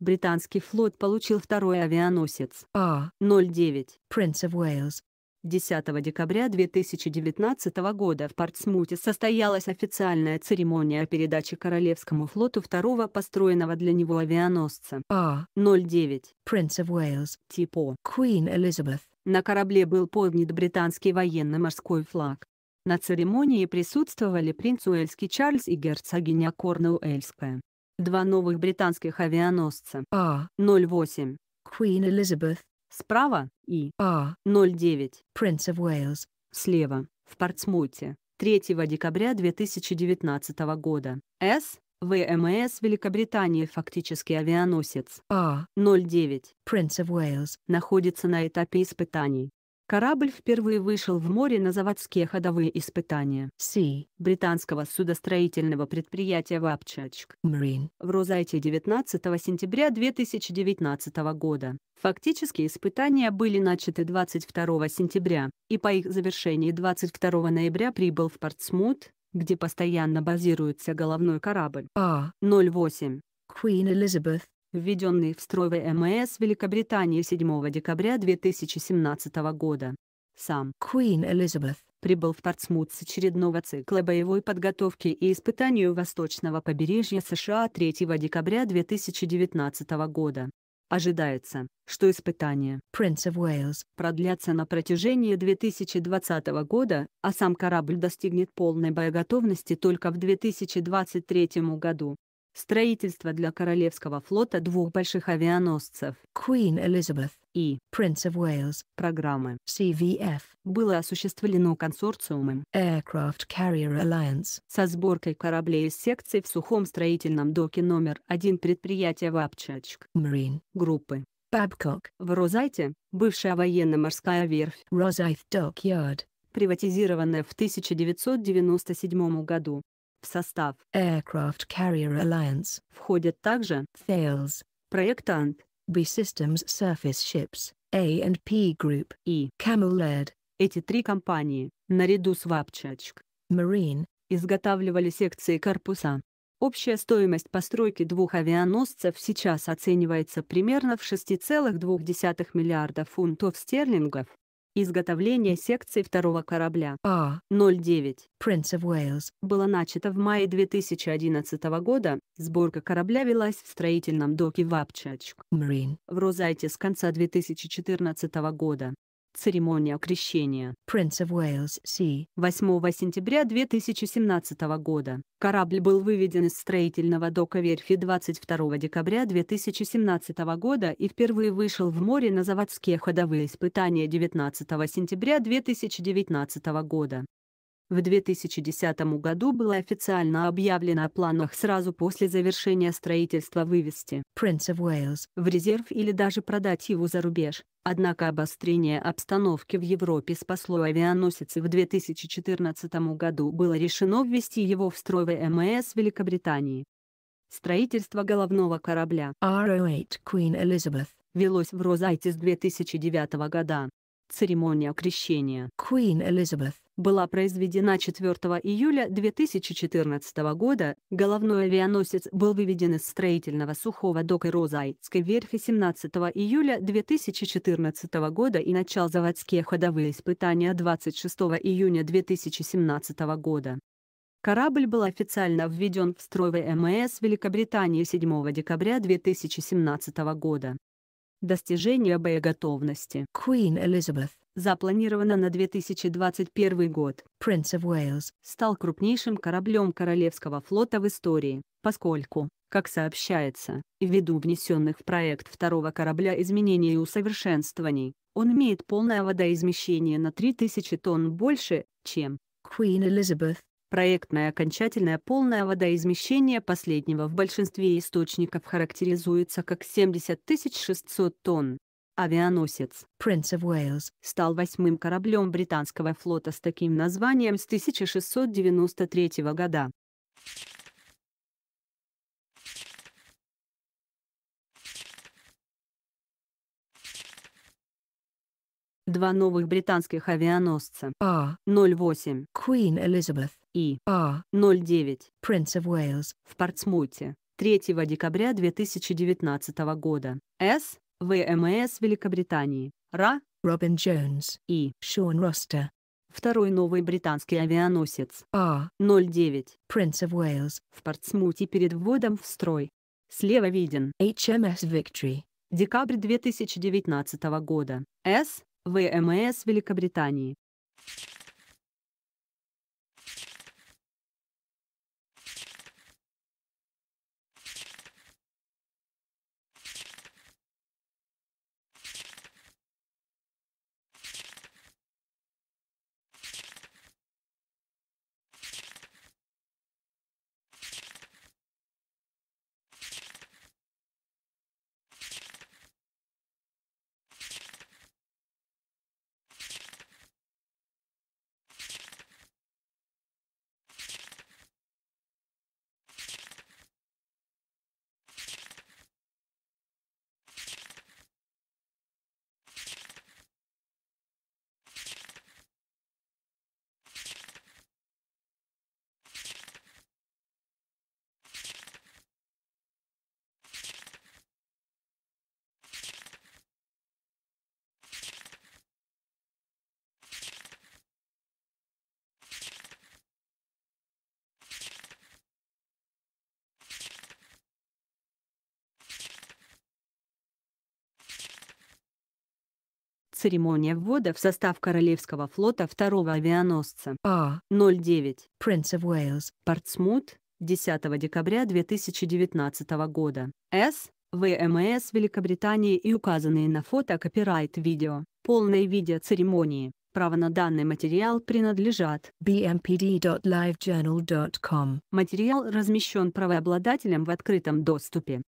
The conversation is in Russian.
британский флот получил второй авианосец А-09 Prince of Wales. 10 декабря 2019 года в Портсмуте состоялась официальная церемония передачи Королевскому флоту второго построенного для него авианосца А-09 Prince of Wales типа Queen Elizabeth. На корабле был поднят британский военно-морской флаг. На церемонии присутствовали принц Уэльский Чарльз и герцогиня Корнуэльская. Два новых британских авианосца А-08 Queen Elizabeth справа и А-09 Prince of Wales слева в Портсмуте 3 декабря 2019 года. С. ВМС Великобритании фактически авианосец А-09 Prince of Wales находится на этапе испытаний. Корабль впервые вышел в море на заводские ходовые испытания Sea. британского судостроительного предприятия «Вапчачк» в Розайте 19 сентября 2019 года. Фактически испытания были начаты 22 сентября, и по их завершении 22 ноября прибыл в Портсмут, где постоянно базируется головной корабль А-08. Queen Elizabeth введенный в строй ВМС Великобритании 7 декабря 2017 года. Сам Queen Elizabeth прибыл в Портсмут с очередного цикла боевой подготовки и испытанию восточного побережья США 3 декабря 2019 года. Ожидается, что испытания Prince of Wales продлятся на протяжении 2020 года, а сам корабль достигнет полной боеготовности только в 2023 году строительство для Королевского флота двух больших авианосцев Queen Elizabeth и Prince of Wales программы CVF было осуществлено консорциумом Aircraft Carrier Alliance со сборкой кораблей из секций в сухом строительном доке номер один предприятия Вапчачк Marine группы Babcock в Розайте, бывшая военно-морская верфь Rosyth Dockyard приватизированная в 1997 году, в состав Aircraft Carrier Alliance входят также Thales, проектант B-Systems Surface Ships, A&P Group и Cameled. Эти три компании, наряду с Вапчачк, Marine, изготавливали секции корпуса. Общая стоимость постройки двух авианосцев сейчас оценивается примерно в 6,2 миллиарда фунтов стерлингов. Изготовление секции второго корабля А-09 Prince of Wales было начато в мае 2011 года, сборка корабля велась в строительном доке Вапчачк Marine в Розайте с конца 2014 года. Церемония крещения Prince of Wales Sea 8 сентября 2017 года. Корабль был выведен из строительного дока верфи 22 декабря 2017 года и впервые вышел в море на заводские ходовые испытания 19 сентября 2019 года. В 2010 году было официально объявлено о планах сразу после завершения строительства вывести Prince of Wales в резерв или даже продать его за рубеж. Однако обострение обстановки в Европе спасло авианосец и в 2014 году было решено ввести его в строй ВМС Великобритании. Строительство головного корабля RO8 Queen Elizabeth велось в Розайте с 2009 года. Церемония крещения Queen Elizabeth была произведена 4 июля 2014 года, головной авианосец был выведен из строительного сухого дока Розайской верфи 17 июля 2014 года и начал заводские ходовые испытания 26 июня 2017 года. Корабль был официально введен в строй ВМС Великобритании 7 декабря 2017 года. Достижение боеготовности Queen Elizabeth Запланировано на 2021 год. Prince of Wales стал крупнейшим кораблем Королевского флота в истории, поскольку, как сообщается, ввиду внесенных в проект второго корабля изменений и усовершенствований, он имеет полное водоизмещение на 3000 тонн больше, чем Queen Elizabeth. Проектное окончательное полное водоизмещение последнего в большинстве источников характеризуется как 70 600 тонн, авианосец Prince of Wales стал восьмым кораблем британского флота с таким названием с 1693 года. Два новых британских авианосца А-08 Queen Elizabeth и А-09 Prince of Wales в Портсмуте 3 декабря 2019 года. С. ВМС Великобритании, РА, Робин Джонс и Шон Ростер. Второй новый британский авианосец А-09 Prince of Wales в Портсмуте перед вводом в строй. Слева виден HMS Victory. Декабрь 2019 года. С. ВМС Великобритании. Церемония ввода в состав Королевского флота второго авианосца А-09 Prince of Wales Портсмут 10 декабря 2019 года. С. ВМС Великобритании и указанные на фото копирайт-видео. Полное видео церемонии. Право на данный материал принадлежат bmpd.livejournal.com. Материал размещен правообладателем в открытом доступе.